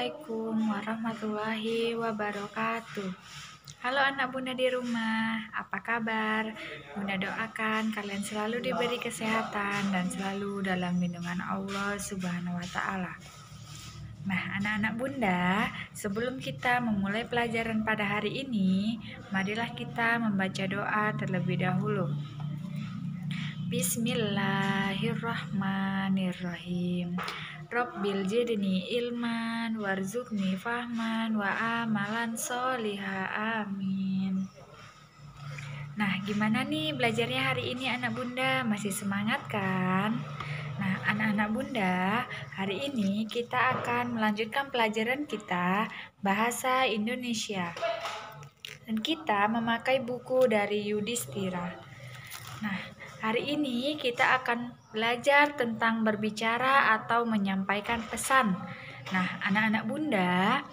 Assalamualaikum warahmatullahi wabarakatuh Halo anak bunda di rumah, apa kabar? Bunda doakan kalian selalu diberi kesehatan dan selalu dalam lindungan Allah subhanahu wa ta'ala Nah anak-anak bunda, sebelum kita memulai pelajaran pada hari ini Marilah kita membaca doa terlebih dahulu Bismillahirrahmanirrahim Bismillahirrahmanirrahim Rob Bilje jidni ilman warzukni fahman wa amalan soliha amin Nah gimana nih belajarnya hari ini anak bunda masih semangat kan? Nah anak-anak bunda hari ini kita akan melanjutkan pelajaran kita bahasa Indonesia Dan kita memakai buku dari Yudhistira Nah Hari ini kita akan belajar tentang berbicara atau menyampaikan pesan. Nah, anak-anak Bunda,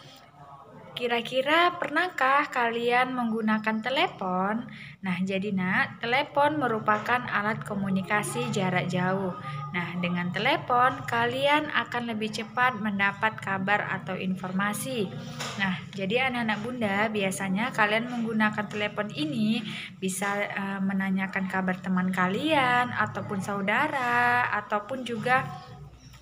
Kira-kira pernahkah kalian menggunakan telepon? Nah, jadi nak, telepon merupakan alat komunikasi jarak jauh. Nah, dengan telepon kalian akan lebih cepat mendapat kabar atau informasi. Nah, jadi anak-anak bunda biasanya kalian menggunakan telepon ini bisa e, menanyakan kabar teman kalian ataupun saudara ataupun juga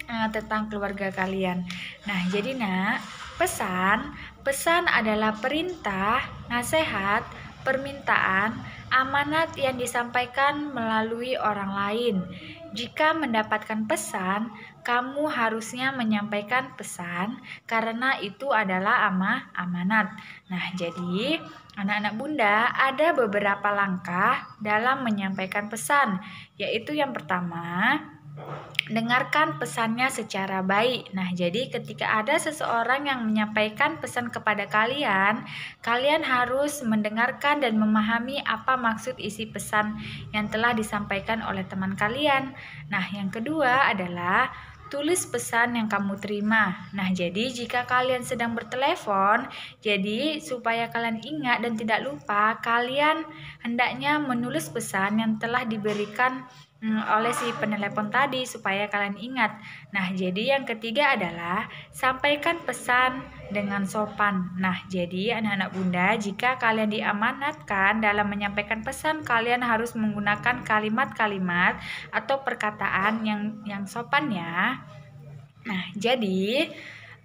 e, tentang keluarga kalian. Nah, jadi nak, pesan Pesan adalah perintah, nasihat, permintaan, amanat yang disampaikan melalui orang lain. Jika mendapatkan pesan, kamu harusnya menyampaikan pesan karena itu adalah amah amanat. Nah, jadi anak-anak Bunda ada beberapa langkah dalam menyampaikan pesan, yaitu yang pertama, dengarkan pesannya secara baik. Nah, jadi ketika ada seseorang yang menyampaikan pesan kepada kalian, kalian harus mendengarkan dan memahami apa maksud isi pesan yang telah disampaikan oleh teman kalian. Nah, yang kedua adalah tulis pesan yang kamu terima. Nah, jadi jika kalian sedang bertelepon, jadi supaya kalian ingat dan tidak lupa, kalian hendaknya menulis pesan yang telah diberikan Hmm, oleh si penelepon tadi supaya kalian ingat. Nah, jadi yang ketiga adalah sampaikan pesan dengan sopan. Nah, jadi anak-anak Bunda, jika kalian diamanatkan dalam menyampaikan pesan, kalian harus menggunakan kalimat-kalimat atau perkataan yang yang sopan ya. Nah, jadi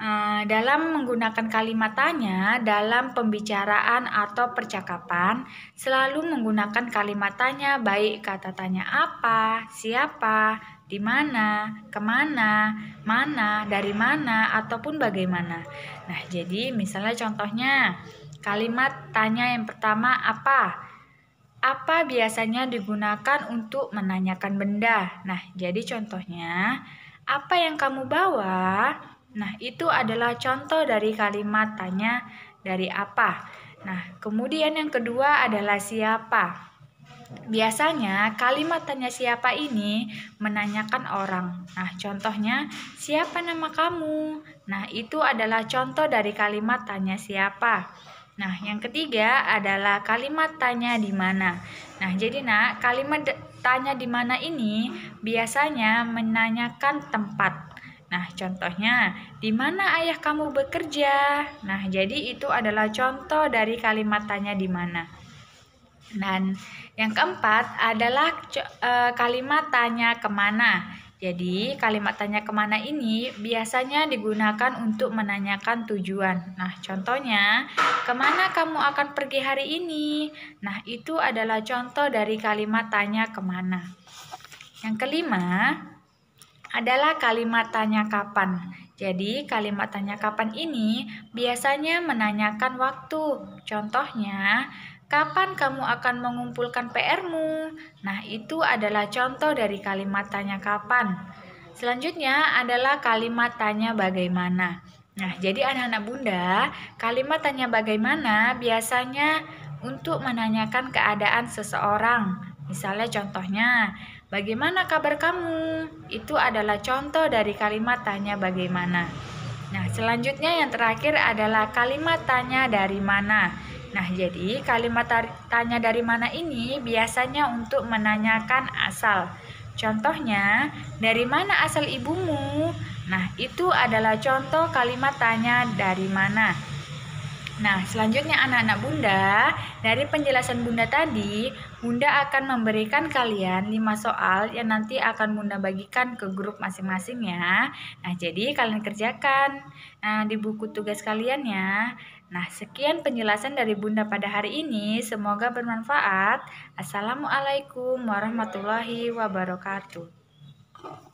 Eh, dalam menggunakan kalimat tanya dalam pembicaraan atau percakapan, selalu menggunakan kalimat tanya baik kata tanya apa, siapa, di mana, kemana, mana, dari mana, ataupun bagaimana. Nah, jadi misalnya contohnya, kalimat tanya yang pertama apa? Apa biasanya digunakan untuk menanyakan benda? Nah, jadi contohnya, apa yang kamu bawa? Nah, itu adalah contoh dari kalimat tanya dari apa. Nah, kemudian yang kedua adalah siapa. Biasanya kalimat tanya siapa ini menanyakan orang. Nah, contohnya siapa nama kamu? Nah, itu adalah contoh dari kalimat tanya siapa. Nah, yang ketiga adalah kalimat tanya di mana. Nah, jadi nak, kalimat tanya di mana ini biasanya menanyakan tempat. Nah, contohnya, di mana ayah kamu bekerja? Nah, jadi itu adalah contoh dari kalimat tanya di mana. Dan yang keempat adalah e, kalimat tanya kemana. Jadi, kalimat tanya kemana ini biasanya digunakan untuk menanyakan tujuan. Nah, contohnya, kemana kamu akan pergi hari ini? Nah, itu adalah contoh dari kalimat tanya kemana. Yang kelima, adalah kalimat tanya kapan. Jadi, kalimat tanya kapan ini biasanya menanyakan waktu. Contohnya, kapan kamu akan mengumpulkan PR-mu? Nah, itu adalah contoh dari kalimat tanya kapan. Selanjutnya adalah kalimat tanya bagaimana. Nah, jadi anak-anak bunda, kalimat tanya bagaimana biasanya untuk menanyakan keadaan seseorang. Misalnya contohnya, Bagaimana kabar kamu? Itu adalah contoh dari kalimat tanya bagaimana. Nah, selanjutnya yang terakhir adalah kalimat tanya dari mana. Nah, jadi kalimat tanya dari mana ini biasanya untuk menanyakan asal. Contohnya, dari mana asal ibumu? Nah, itu adalah contoh kalimat tanya dari mana. Nah, selanjutnya anak-anak Bunda, dari penjelasan Bunda tadi, Bunda akan memberikan kalian 5 soal yang nanti akan Bunda bagikan ke grup masing-masing ya. Nah, jadi kalian kerjakan nah, di buku tugas kalian ya. Nah, sekian penjelasan dari Bunda pada hari ini. Semoga bermanfaat. Assalamualaikum warahmatullahi wabarakatuh.